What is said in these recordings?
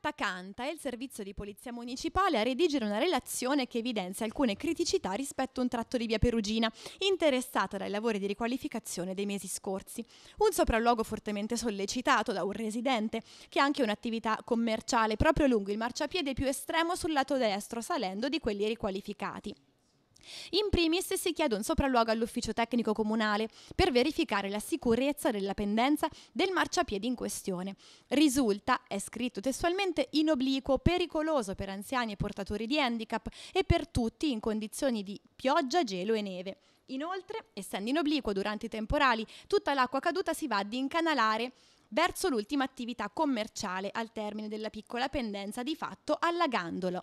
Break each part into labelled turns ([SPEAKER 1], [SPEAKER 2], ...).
[SPEAKER 1] Carta Canta è il servizio di polizia municipale a redigere una relazione che evidenzia alcune criticità rispetto a un tratto di via Perugina, interessata dai lavori di riqualificazione dei mesi scorsi. Un sopralluogo fortemente sollecitato da un residente, che ha anche un'attività commerciale proprio lungo il marciapiede più estremo sul lato destro, salendo di quelli riqualificati. In primis si chiede un sopralluogo all'ufficio tecnico comunale per verificare la sicurezza della pendenza del marciapiede in questione. Risulta, è scritto testualmente, in obliquo, pericoloso per anziani e portatori di handicap e per tutti in condizioni di pioggia, gelo e neve. Inoltre, essendo in obliquo durante i temporali, tutta l'acqua caduta si va ad incanalare verso l'ultima attività commerciale al termine della piccola pendenza, di fatto allagandolo.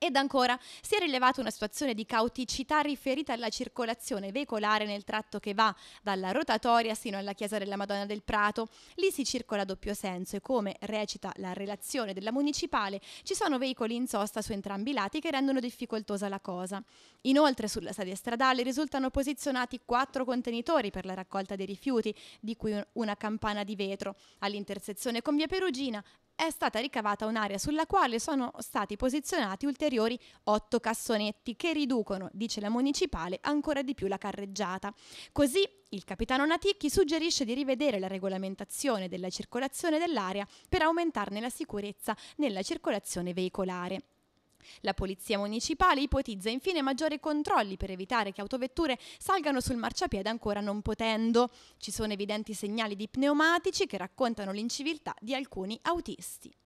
[SPEAKER 1] Ed ancora, si è rilevata una situazione di cauticità riferita alla circolazione veicolare nel tratto che va dalla rotatoria sino alla chiesa della Madonna del Prato. Lì si circola a doppio senso e come recita la relazione della municipale, ci sono veicoli in sosta su entrambi i lati che rendono difficoltosa la cosa. Inoltre sulla sedia stradale risultano posizionati quattro contenitori per la raccolta dei rifiuti, di cui una campana di vetro. All'intersezione con via Perugina è stata ricavata un'area sulla quale sono stati posizionati ulteriori otto cassonetti che riducono, dice la municipale, ancora di più la carreggiata. Così il capitano Naticchi suggerisce di rivedere la regolamentazione della circolazione dell'area per aumentarne la sicurezza nella circolazione veicolare. La polizia municipale ipotizza infine maggiori controlli per evitare che autovetture salgano sul marciapiede ancora non potendo. Ci sono evidenti segnali di pneumatici che raccontano l'inciviltà di alcuni autisti.